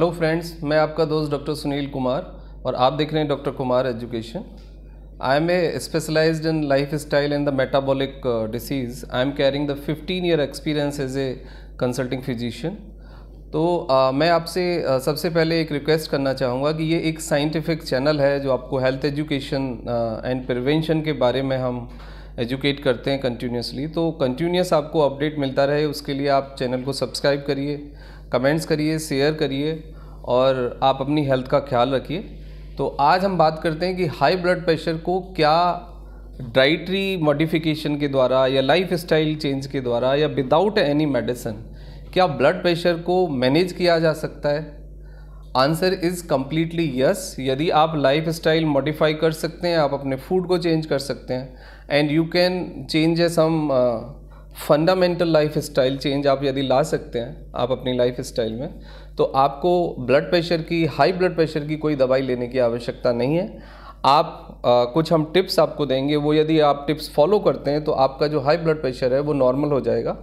hello friends मैं आपका दोस्त डॉक्टर सुनील कुमार और आप देख रहे हैं doctor Kumar education I am a specialised in life style and the metabolic disease I am carrying the 15 year experience as a consulting physician तो आ, uh, मैं आपसे uh, सबसे पहले एक रिक्वेस्ट करना चाहूँगा कि ये एक साइंटिफिक चैनल है जो आपको हेल्थ एजुकेशन एंड प्रिवेंशन के बारे में हम एजुकेट करते हैं कंटिन्यूसली तो कंटिन्यूस आपको अपडेट मिलता रहे उसके लिए आप चैनल को सब्सक्राइब करिए कमेंट्स करिए शेयर करिए और आप अपनी हेल्थ का ख्याल रखिए तो आज हम बात करते हैं कि हाई ब्लड प्रेशर को क्या डाइटरी मॉडिफिकेशन के द्वारा या लाइफ स्टाइल चेंज के द्वारा या विदाउट एनी मेडिसिन क्या ब्लड प्रेशर को मैनेज किया जा सकता है आंसर इज़ कम्प्लीटली यस यदि आप लाइफ स्टाइल मॉडिफाई कर सकते हैं आप अपने फूड को चेंज कर सकते हैं and you can change a some fundamental life style change आप यदि ला सकते हैं आप अपनी लाइफ स्टाइल में तो आपको ब्लड प्रेशर की हाई ब्लड प्रेशर की कोई दवाई लेने की आवश्यकता नहीं है आप आ, कुछ हम टिप्स आपको देंगे वो यदि आप टिप्स फॉलो करते हैं तो आपका जो हाई ब्लड प्रेशर है वो नॉर्मल हो जाएगा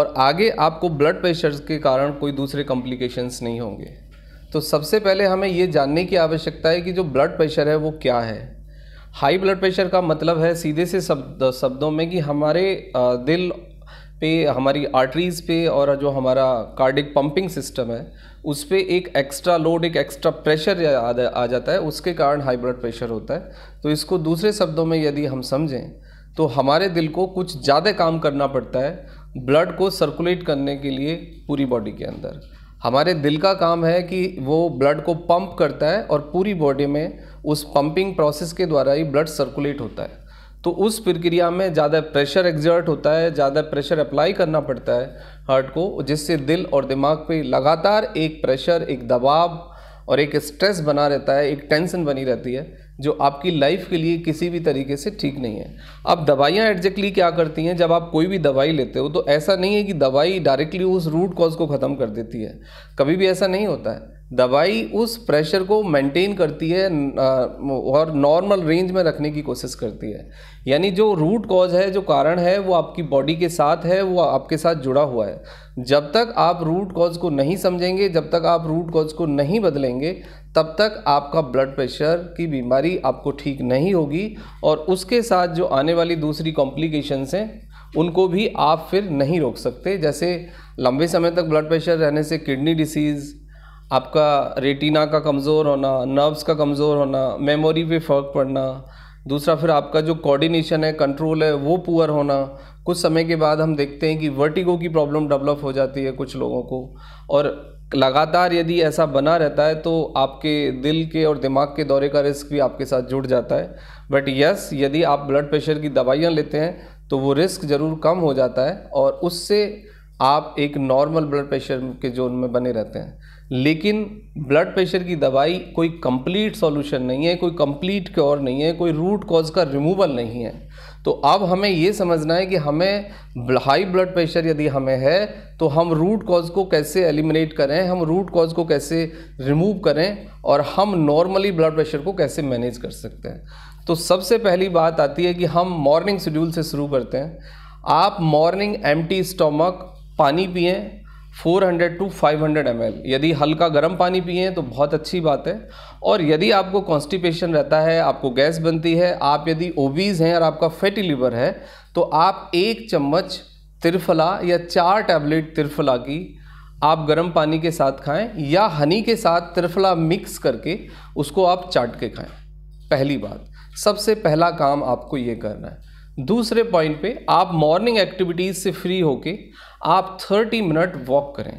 और आगे आपको ब्लड प्रेशर के कारण कोई दूसरे कॉम्प्लिकेशंस नहीं होंगे तो सबसे पहले हमें ये जानने की आवश्यकता है कि जो ब्लड प्रेशर है वो क्या है हाई ब्लड प्रेशर का मतलब है सीधे से शब्दों में कि हमारे दिल पे हमारी आर्टरीज़ पे और जो हमारा कार्डिक पंपिंग सिस्टम है उस पर एक एक्स्ट्रा लोड एक एक्स्ट्रा प्रेशर आ जाता है उसके कारण हाई ब्लड प्रेशर होता है तो इसको दूसरे शब्दों में यदि हम समझें तो हमारे दिल को कुछ ज़्यादा काम करना पड़ता है ब्लड को सर्कुलेट करने के लिए पूरी बॉडी के अंदर हमारे दिल का काम है कि वो ब्लड को पंप करता है और पूरी बॉडी में उस पंपिंग प्रोसेस के द्वारा ही ब्लड सर्कुलेट होता है तो उस प्रक्रिया में ज़्यादा प्रेशर एग्जर्ट होता है ज़्यादा प्रेशर अप्लाई करना पड़ता है हार्ट को जिससे दिल और दिमाग पे लगातार एक प्रेशर एक दबाव और एक स्ट्रेस बना रहता है एक टेंशन बनी रहती है जो आपकी लाइफ के लिए किसी भी तरीके से ठीक नहीं है अब दवाइयाँ एग्जैक्टली क्या करती हैं जब आप कोई भी दवाई लेते हो तो ऐसा नहीं है कि दवाई डायरेक्टली उस रूट कॉज को ख़त्म कर देती है कभी भी ऐसा नहीं होता है दवाई उस प्रेशर को मेंटेन करती है और नॉर्मल रेंज में रखने की कोशिश करती है यानी जो रूट कॉज है जो कारण है वो आपकी बॉडी के साथ है वो आपके साथ जुड़ा हुआ है जब तक आप रूट कॉज को नहीं समझेंगे जब तक आप रूट कॉज को नहीं बदलेंगे तब तक आपका ब्लड प्रेशर की बीमारी आपको ठीक नहीं होगी और उसके साथ जो आने वाली दूसरी कॉम्प्लिकेशंस हैं उनको भी आप फिर नहीं रोक सकते जैसे लंबे समय तक ब्लड प्रेशर रहने से किडनी डिसीज़ आपका रेटिना का कमज़ोर होना नर्व्स का कमज़ोर होना मेमोरी पे फ़र्क पड़ना दूसरा फिर आपका जो कोऑर्डिनेशन है कंट्रोल है वो पुअर होना कुछ समय के बाद हम देखते हैं कि वर्टिगो की प्रॉब्लम डेवलप हो जाती है कुछ लोगों को और लगातार यदि ऐसा बना रहता है तो आपके दिल के और दिमाग के दौरे का रिस्क भी आपके साथ जुड़ जाता है बट यस यदि आप ब्लड प्रेशर की दवाइयाँ लेते हैं तो वो रिस्क ज़रूर कम हो जाता है और उससे आप एक नॉर्मल ब्लड प्रेशर के जोन में बने रहते हैं लेकिन ब्लड प्रेशर की दवाई कोई कंप्लीट सॉल्यूशन नहीं है कोई कंप्लीट क्योर नहीं है कोई रूट कॉज का रिमूवल नहीं है तो अब हमें ये समझना है कि हमें हाई ब्लड प्रेशर यदि हमें है तो हम रूट कॉज को कैसे एलिमिनेट करें हम रूट कॉज को कैसे रिमूव करें और हम नॉर्मली ब्लड प्रेशर को कैसे मैनेज कर सकते हैं तो सबसे पहली बात आती है कि हम मॉर्निंग शेड्यूल से शुरू करते हैं आप मॉर्निंग एम्प्टी स्टोमक पानी पिएं 400 टू 500 एम यदि हल्का गर्म पानी पिए तो बहुत अच्छी बात है और यदि आपको कॉन्स्टिपेशन रहता है आपको गैस बनती है आप यदि ओबीज हैं और आपका फैटी लिवर है तो आप एक चम्मच त्रिफला या चार टैबलेट त्रिफला की आप गर्म पानी के साथ खाएं या हनी के साथ त्रिफला मिक्स करके उसको आप चाट के खाएं पहली बात सबसे पहला काम आपको ये करना है दूसरे पॉइंट पे आप मॉर्निंग एक्टिविटीज़ से फ्री होके आप 30 मिनट वॉक करें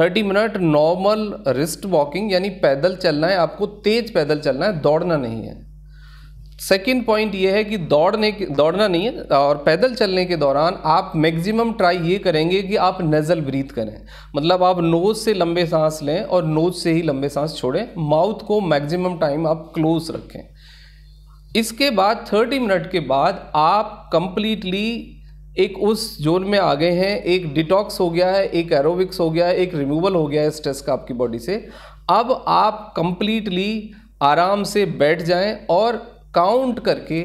30 मिनट नॉर्मल रिस्ट वॉकिंग यानी पैदल चलना है आपको तेज़ पैदल चलना है दौड़ना नहीं है सेकेंड पॉइंट ये है कि दौड़ने दौड़ना नहीं है और पैदल चलने के दौरान आप मैक्सिमम ट्राई ये करेंगे कि आप नज़ल ब्रीथ करें मतलब आप नोज़ से लंबे सांस लें और नोज़ से ही लंबे सांस छोड़ें माउथ को मैक्सिमम टाइम आप क्लोज रखें इसके बाद 30 मिनट के बाद आप कंप्लीटली एक उस जोन में आ गए हैं एक डिटॉक्स हो गया है एक एरोबिक्स हो गया है एक रिमूवल हो गया है स्ट्रेस का आपकी बॉडी से अब आप कंप्लीटली आराम से बैठ जाएं और काउंट करके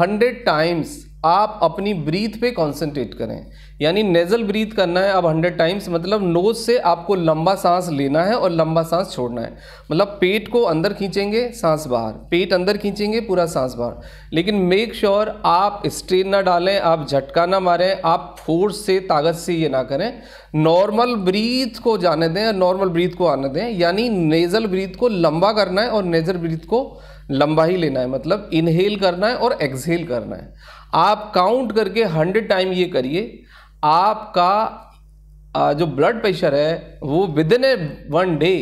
100 टाइम्स आप अपनी ब्रीथ पे कंसंट्रेट करें यानी नेज़ल ब्रीथ करना है अब हंड्रेड टाइम्स मतलब नोज से आपको लंबा सांस लेना है और लंबा सांस छोड़ना है मतलब पेट को अंदर खींचेंगे सांस बाहर पेट अंदर खींचेंगे पूरा सांस बाहर लेकिन मेक श्योर sure आप स्ट्रेन ना डालें आप झटका ना मारें आप फोर्स से ताकत से ये ना करें नॉर्मल ब्रीथ को जाने दें नॉर्मल ब्रीथ को आने दें यानी नेज़ल ब्रीथ को लंबा करना है और नेज़ल ब्रीथ को लंबा ही लेना है मतलब इनहेल करना है और एक्सहेल करना है आप काउंट करके हंड्रेड टाइम ये करिए आपका जो ब्लड प्रेशर है वो within a one day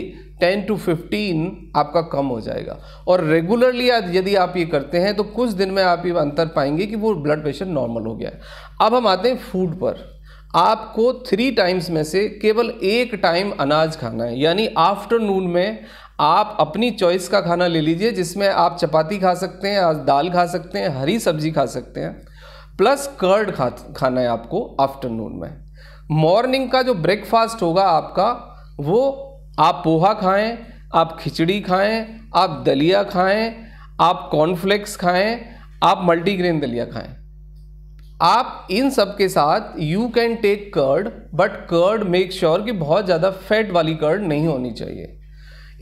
ten to fifteen आपका कम हो जाएगा और रेगुलरली यदि आप ये करते हैं तो कुछ दिन में आप ये अंतर पाएंगे कि वो ब्लड प्रेशर नॉर्मल हो गया है अब हम आते हैं फूड पर आपको थ्री टाइम्स में से केवल एक टाइम अनाज खाना है यानी आफ्टरनून में आप अपनी चॉइस का खाना ले लीजिए जिसमें आप चपाती खा सकते हैं दाल खा सकते हैं हरी सब्जी खा सकते हैं प्लस कर्ड खा खाना है आपको आफ्टरनून में मॉर्निंग का जो ब्रेकफास्ट होगा आपका वो आप पोहा खाएं आप खिचड़ी खाएं आप दलिया खाएं आप कॉर्नफ्लेक्स खाएं आप मल्टीग्रेन दलिया खाएं आप इन सब के साथ you can take curd but curd make sure कि बहुत ज़्यादा फैट वाली कर्ड नहीं होनी चाहिए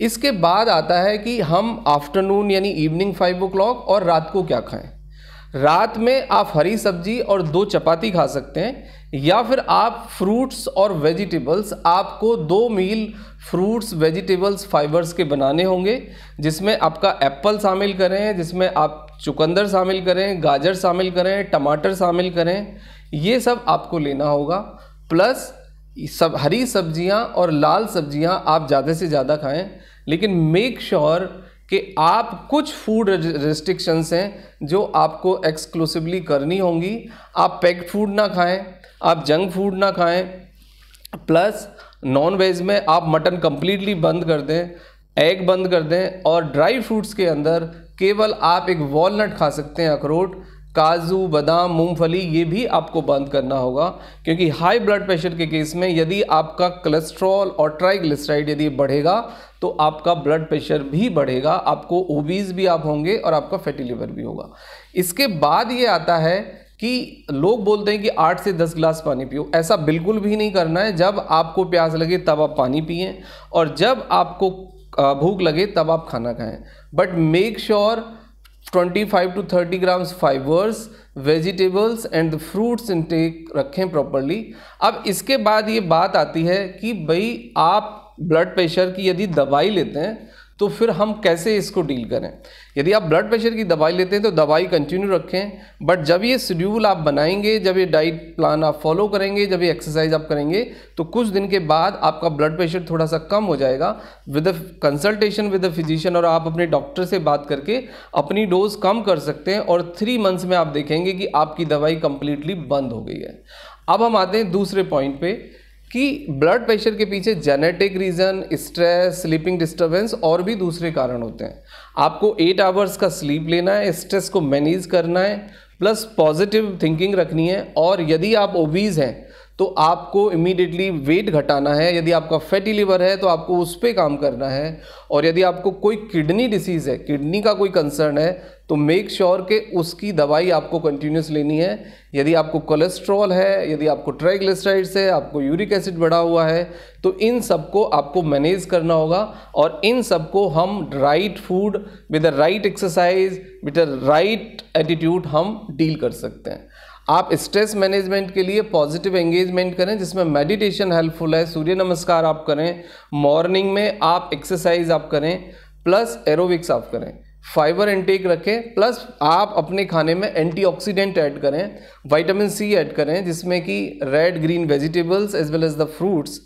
इसके बाद आता है कि हम आफ्टरनून यानी इवनिंग फाइव ओ और रात को क्या खाएं रात में आप हरी सब्जी और दो चपाती खा सकते हैं या फिर आप फ्रूट्स और वेजिटेबल्स आपको दो मील फ्रूट्स वेजिटेबल्स फाइबर्स के बनाने होंगे जिसमें आपका एप्पल शामिल करें जिसमें आप चुकंदर शामिल करें गाजर शामिल करें टमाटर शामिल करें ये सब आपको लेना होगा प्लस सब हरी सब्जियां और लाल सब्जियां आप ज़्यादा से ज़्यादा खाएं लेकिन मेक श्योर sure कि आप कुछ फूड रेस्ट्रिक्शंस हैं जो आपको एक्सक्लूसिवली करनी होंगी आप पैक्ड फूड ना खाएं आप जंक फूड ना खाएं प्लस नॉन वेज में आप मटन कम्प्लीटली बंद कर दें एग बंद कर दें और ड्राई फ्रूट्स के अंदर केवल आप एक वॉलनट खा सकते हैं अखरोट काजू बादाम मूंगफली ये भी आपको बंद करना होगा क्योंकि हाई ब्लड प्रेशर के केस में यदि आपका कोलेस्ट्रॉल और ट्राइग्लिसराइड यदि बढ़ेगा तो आपका ब्लड प्रेशर भी बढ़ेगा आपको ओबीज भी आप होंगे और आपका फैटी लिवर भी होगा इसके बाद ये आता है कि लोग बोलते हैं कि आठ से दस गिलास पानी पियो ऐसा बिल्कुल भी नहीं करना है जब आपको प्यास लगे तब आप पानी पिए और जब आपको भूख लगे तब आप खाना खाएं but make sure sure 25 to 30 grams fibres vegetables and fruits intake रखें प्रॉपरली अब इसके बाद ये बात आती है कि भाई आप ब्लड प्रेशर की यदि दवाई लेते हैं तो फिर हम कैसे इसको डील करें यदि आप ब्लड प्रेशर की दवाई लेते हैं तो दवाई कंटिन्यू रखें बट जब ये शेड्यूल आप बनाएंगे जब ये डाइट प्लान आप फॉलो करेंगे जब ये एक्सरसाइज आप करेंगे तो कुछ दिन के बाद आपका ब्लड प्रेशर थोड़ा सा कम हो जाएगा with a consultation with a physician और आप अपने डॉक्टर से बात करके अपनी डोज कम कर सकते हैं और थ्री मंथ्स में आप देखेंगे कि आपकी दवाई कंप्लीटली बंद हो गई है अब हम आते हैं दूसरे पॉइंट पर कि ब्लड प्रेशर के पीछे genetic reason stress sleeping disturbance और भी दूसरे कारण होते हैं आपको एट आवर्स का स्लीप लेना है स्ट्रेस को मैनेज करना है प्लस पॉजिटिव थिंकिंग रखनी है और यदि आप ओबीज हैं तो आपको इमीडिएटली वेट घटाना है यदि आपका फैटी लिवर है तो आपको उस पर काम करना है और यदि आपको कोई किडनी डिसीज़ है किडनी का कोई कंसर्न है तो मेक श्योर sure के उसकी दवाई आपको कंटिन्यूस लेनी है यदि आपको कोलेस्ट्रॉल है यदि आपको ट्राइग्लिसराइड्स है आपको यूरिक एसिड बढ़ा हुआ है तो इन सबको आपको मैनेज करना होगा और इन सबको हम right food with the right exercise with the right attitude हम डील कर सकते हैं आप स्ट्रेस मैनेजमेंट के लिए पॉजिटिव एंगेजमेंट करें जिसमें मेडिटेशन हेल्पफुल है सूर्य नमस्कार आप करें मॉर्निंग में आप एक्सरसाइज आप करें प्लस एरोविक्स आप करें फाइबर इंटेक रखें प्लस आप अपने खाने में एंटीऑक्सीडेंट ऐड करें विटामिन सी ऐड करें जिसमें कि red green vegetables as well as the fruits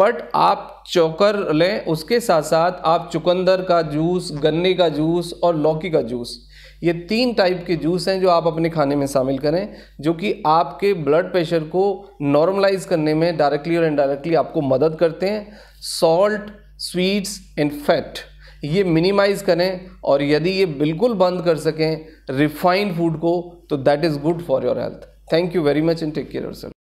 but आप चोकर लें उसके साथ साथ आप चुकंदर का जूस गन्ने का जूस और लौकी का जूस ये तीन टाइप के जूस हैं जो आप अपने खाने में शामिल करें जो कि आपके ब्लड प्रेशर को नॉर्मलाइज करने में डायरेक्टली और इनडायरेक्टली आपको मदद करते हैं सॉल्ट स्वीट्स एंड फैट ये मिनिमाइज़ करें और यदि ये बिल्कुल बंद कर सकें रिफाइंड फूड को तो that is good for your health thank you very much and take care your